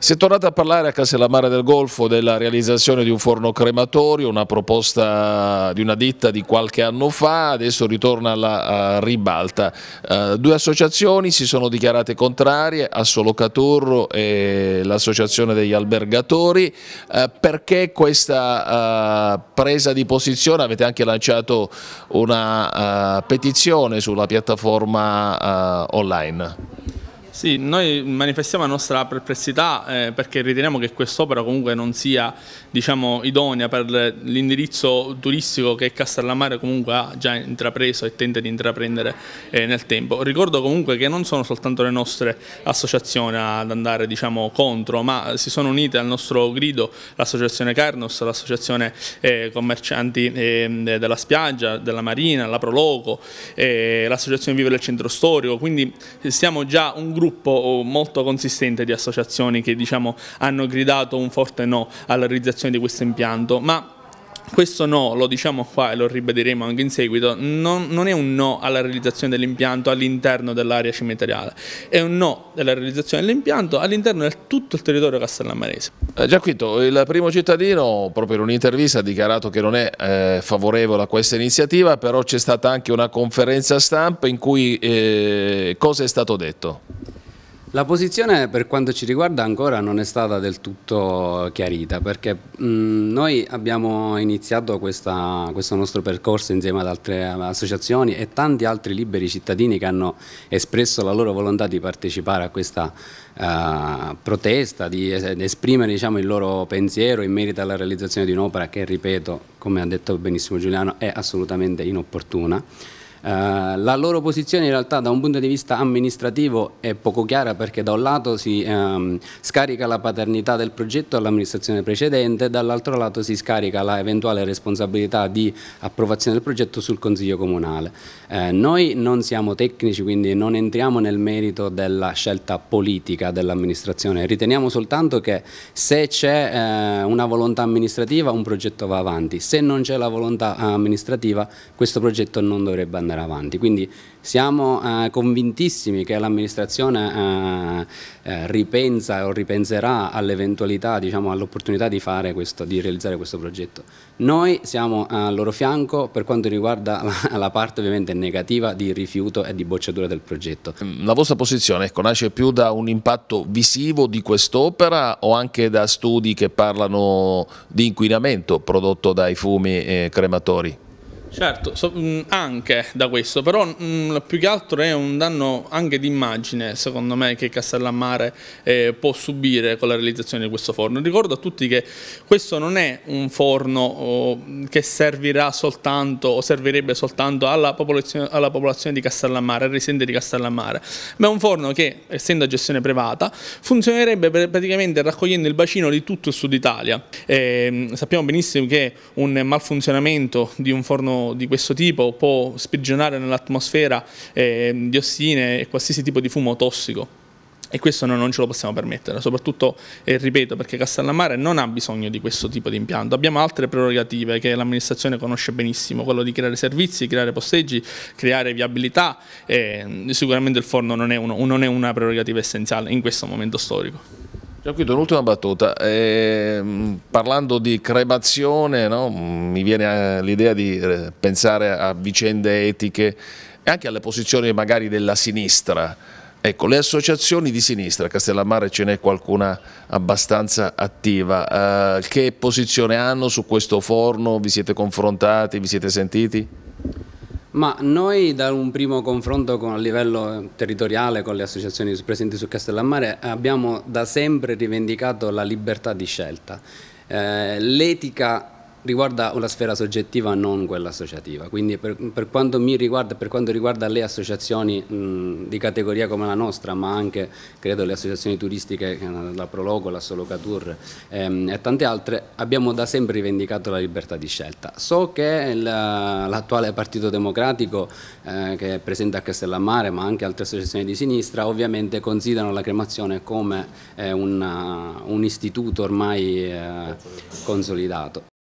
Si è tornata a parlare a Castellammare del Golfo della realizzazione di un forno crematorio, una proposta di una ditta di qualche anno fa, adesso ritorna alla ribalta. Uh, due associazioni si sono dichiarate contrarie, Assolo Caturro e l'associazione degli albergatori. Uh, perché questa uh, presa di posizione? Avete anche lanciato una petizione sulla piattaforma online. Sì, noi manifestiamo la nostra perplessità eh, perché riteniamo che quest'opera comunque non sia diciamo, idonea per l'indirizzo turistico che Castellammare comunque ha già intrapreso e tenta di intraprendere eh, nel tempo. Ricordo comunque che non sono soltanto le nostre associazioni ad andare diciamo, contro, ma si sono unite al nostro grido l'associazione Carnos, l'associazione eh, commercianti ehm, della spiaggia, della marina, la Proloco, eh, l'associazione Vive del Centro Storico, quindi siamo già un gruppo gruppo molto consistente di associazioni che diciamo, hanno gridato un forte no alla realizzazione di questo impianto, ma questo no, lo diciamo qua e lo ribadiremo anche in seguito, non, non è un no alla realizzazione dell'impianto all'interno dell'area cimiteriale, è un no alla realizzazione dell'impianto all'interno di tutto il territorio castellamarese. Eh, Giacquito, il primo cittadino proprio in un'intervista ha dichiarato che non è eh, favorevole a questa iniziativa, però c'è stata anche una conferenza stampa in cui eh, cosa è stato detto? La posizione per quanto ci riguarda ancora non è stata del tutto chiarita perché mh, noi abbiamo iniziato questa, questo nostro percorso insieme ad altre associazioni e tanti altri liberi cittadini che hanno espresso la loro volontà di partecipare a questa uh, protesta, di, esprimere diciamo, il loro pensiero in merito alla realizzazione di un'opera che, ripeto, come ha detto benissimo Giuliano, è assolutamente inopportuna eh, la loro posizione in realtà da un punto di vista amministrativo è poco chiara perché da un lato si ehm, scarica la paternità del progetto all'amministrazione precedente, dall'altro lato si scarica la eventuale responsabilità di approvazione del progetto sul Consiglio Comunale. Eh, noi non siamo tecnici, quindi non entriamo nel merito della scelta politica dell'amministrazione, riteniamo soltanto che se c'è eh, una volontà amministrativa un progetto va avanti, se non c'è la volontà amministrativa questo progetto non dovrebbe andare andare avanti. Quindi siamo eh, convintissimi che l'amministrazione eh, eh ripensa o ripenserà all'eventualità, diciamo, all'opportunità di, di, realizzare questo progetto. Noi siamo al loro fianco per quanto riguarda la, la, parte ovviamente negativa di rifiuto e di bocciatura del progetto. La vostra posizione ecco, nasce più da un impatto visivo di quest'opera o anche da studi che parlano di inquinamento prodotto dai fumi eh, crematori? Certo, so, mm, anche da questo, però mh, mm, più che altro è un danno anche di immagine, secondo me, che Castellammare eh, può subire con la realizzazione di questo forno. Ricordo a tutti che questo non è un forno oh, che servirà soltanto o servirebbe soltanto alla popolazione, alla popolazione di Castellammare, al residente di Castellammare, ma è un forno che, essendo a gestione privata, funzionerebbe per, praticamente raccogliendo il bacino di tutto il sud Italia. Eh, sappiamo benissimo che un malfunzionamento di un forno di questo tipo può sprigionare nell'atmosfera eh, diossine e qualsiasi tipo di fumo tossico. E questo noi non ce lo possiamo permettere, soprattutto, eh, ripeto, perché Castellammare non ha bisogno di questo tipo di impianto. Abbiamo altre prerogative che l'amministrazione conosce benissimo, quello di creare servizi, creare posteggi, creare viabilità. Eh, sicuramente il forno non è, uno, non è una prerogativa essenziale in questo momento storico. Gianquito, un'ultima battuta. Eh, parlando di cremazione, no? mi viene eh, l'idea di eh, pensare a vicende etiche e anche alle posizioni magari della sinistra. Ecco, le associazioni di sinistra, Castellammare ce n'è qualcuna abbastanza attiva, eh, che posizione hanno su questo forno? Vi siete confrontati, vi siete sentiti? Ma noi da un primo confronto con, a livello territoriale con le associazioni presenti su Castellammare abbiamo da sempre rivendicato la libertà di scelta. Eh, l'etica riguarda una sfera soggettiva non quella associativa, quindi per, per quanto mi riguarda per quanto riguarda le associazioni mh, di categoria come la nostra, ma anche credo le associazioni turistiche, eh, la Prologo, la Solocatur ehm, e tante altre, abbiamo da sempre rivendicato la libertà di scelta. So che l'attuale Partito Democratico, eh, che è presente a Castellammare, ma anche altre associazioni di sinistra, ovviamente considerano la cremazione come eh, una, un istituto ormai eh, consolidato.